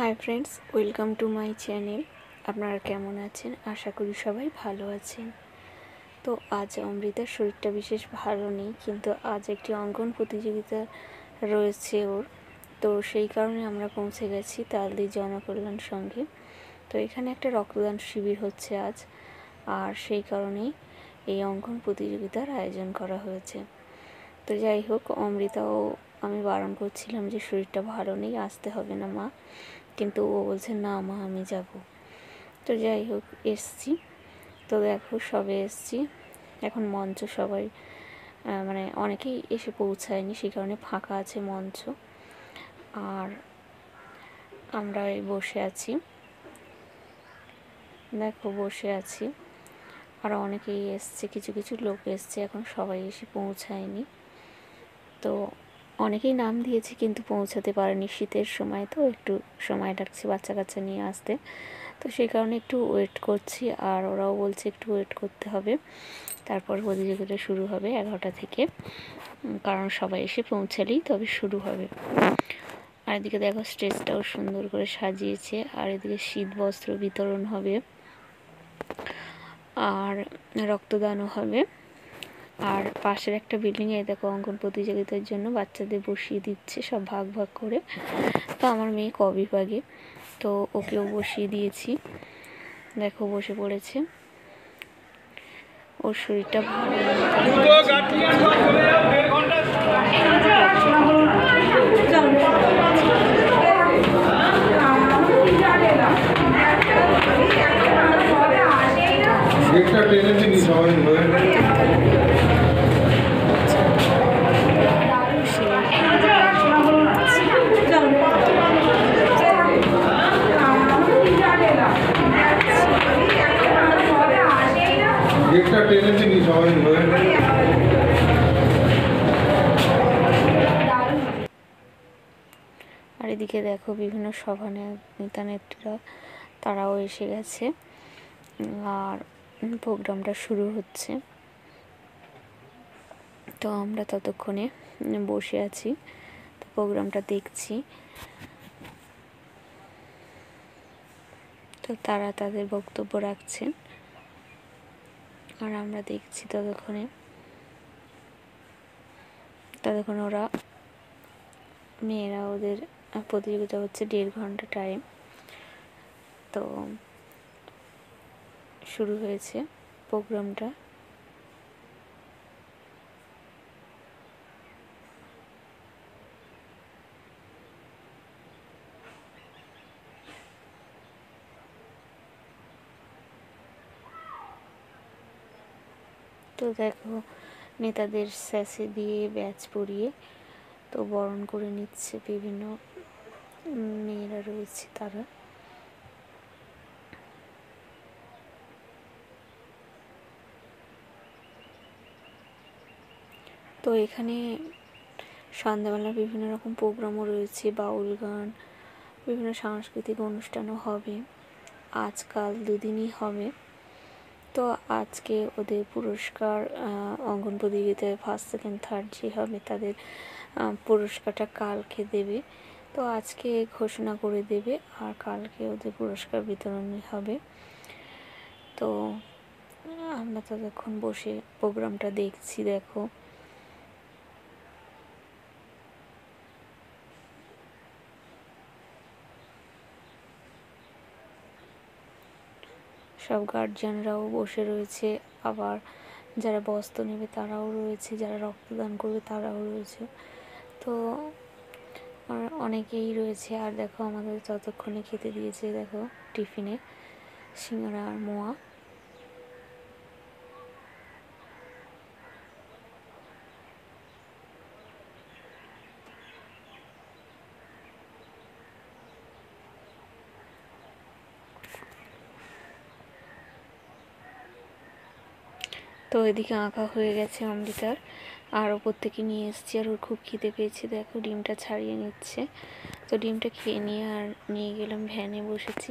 high friends welcome to my channel আপনারা কেমন আছেন আশা করি সবাই ভালো আছেন তো আজ অমৃতার শরীরটা বিশেষ ভালো নেই কিন্তু আজ একটি অঙ্কন প্রতিযোগিতা রয়েছে ওর তো সেই কারণে আমরা পৌঁছে গেছি তালদি জনকল্যাণ সঙ্গে তো এখানে একটা রক্তদান শিবির হচ্ছে আজ আর সেই কারণেই এই অঙ্কন প্রতিযোগিতার আয়োজন করা হয়েছে তো যাই হোক অমৃতাও আমি বারণ করছিলাম যে শরীরটা ভালো নেই আসতে হবে না মা কিন্তু ও বলছে না মা আমি যাব তো যাই হোক এসছি তো দেখো সবে এসছি এখন মঞ্চ সবাই মানে অনেকেই এসে পৌঁছায়নি সেই কারণে ফাঁকা আছে মঞ্চ আর আমরা বসে আছি দেখো বসে আছি আর অনেকেই এসছে কিছু কিছু লোক এসছে এখন সবাই এসে পৌঁছায়নি তো অনেকেই নাম দিয়েছে কিন্তু পৌঁছাতে পারেনি শীতের সময় তো একটু সময় লাগছে বাচ্চা কাচ্চা নিয়ে আসতে তো সেই কারণে একটু ওয়েট করছি আর ওরাও বলছে একটু ওয়েট করতে হবে তারপর প্রতিযোগিতা শুরু হবে এগারোটা থেকে কারণ সবাই এসে পৌঁছালেই তবে শুরু হবে আর এদিকে দেখো স্টেজটাও সুন্দর করে সাজিয়েছে আর এদিকে শীত বস্ত্র বিতরণ হবে আর রক্তদানও হবে আর পাশের একটা বিল্ডিংয়ে দেখো অঙ্কন প্রতিযোগিতার জন্য বাচ্চাদের বসিয়ে দিচ্ছে সব ভাগ ভাগ করে তো আমার মেয়ে কবি বিভাগে তো ওকেও বসিয়ে দিয়েছি দেখো বসে পড়েছে ওর শরীরটা একটা সবাই টেনে চিনি সবাই ধরে আর এদিকে দেখো বিভিন্ন সভা নেতা নেত্রীরা তারাও এসে গেছে আর প্রোগ্রামটা শুরু হচ্ছে তো আমরা ততক্ষণে বসে আছি তো প্রোগ্রামটা দেখছি তো তারা তাদের বক্তব্য রাখছেন আর আমরা দেখছি ততক্ষণে ততক্ষণ ওরা মেয়েরা ওদের প্রতিযোগিতা হচ্ছে দেড় ঘন্টা টাইম তো শুরু হয়েছে প্রোগ্রামটা তো দেখো নেতাদের স্যাসে দিয়ে ব্যাচ পরিয়ে তো বরণ করে নিচ্ছে বিভিন্ন মেয়েরা রয়েছে তারা তো এখানে সন্ধ্যাবেলা বিভিন্ন রকম প্রোগ্রামও রয়েছে বাউল গান বিভিন্ন সাংস্কৃতিক অনুষ্ঠানও হবে আজকাল দুদিনই হবে তো আজকে ওদের পুরস্কার অঙ্গন প্রতিযোগিতায় ফার্স্ট সেকেন্ড থার্ড যে হবে তাদের পুরস্কারটা কালকে দেবে তো আজকে ঘোষণা করে দেবে আর কালকে ওদের পুরস্কার বিতরণ হবে তো আমরা ততক্ষণ বসে প্রোগ্রামটা দেখছি দেখো সব গার্জিয়ানরাও বসে রয়েছে আবার যারা বস্ত্র নেবে তারাও রয়েছে যারা রক্তদান করবে তারাও রয়েছে তো অনেকেই রয়েছে আর দেখো আমাদের ততক্ষণে খেতে দিয়েছে দেখো টিফিনে সিঙ্গারা আর মোয়া তো এদিকে আঁকা হয়ে গেছে অমৃতার আর ওপর থেকে নিয়ে এসেছি আর ওর খুব খিদে পেয়েছে দেখো ডিমটা ছাড়িয়ে নিচ্ছে তো ডিমটা খেয়ে নিয়ে আর নিয়ে গেলাম ভ্যানে বসেছি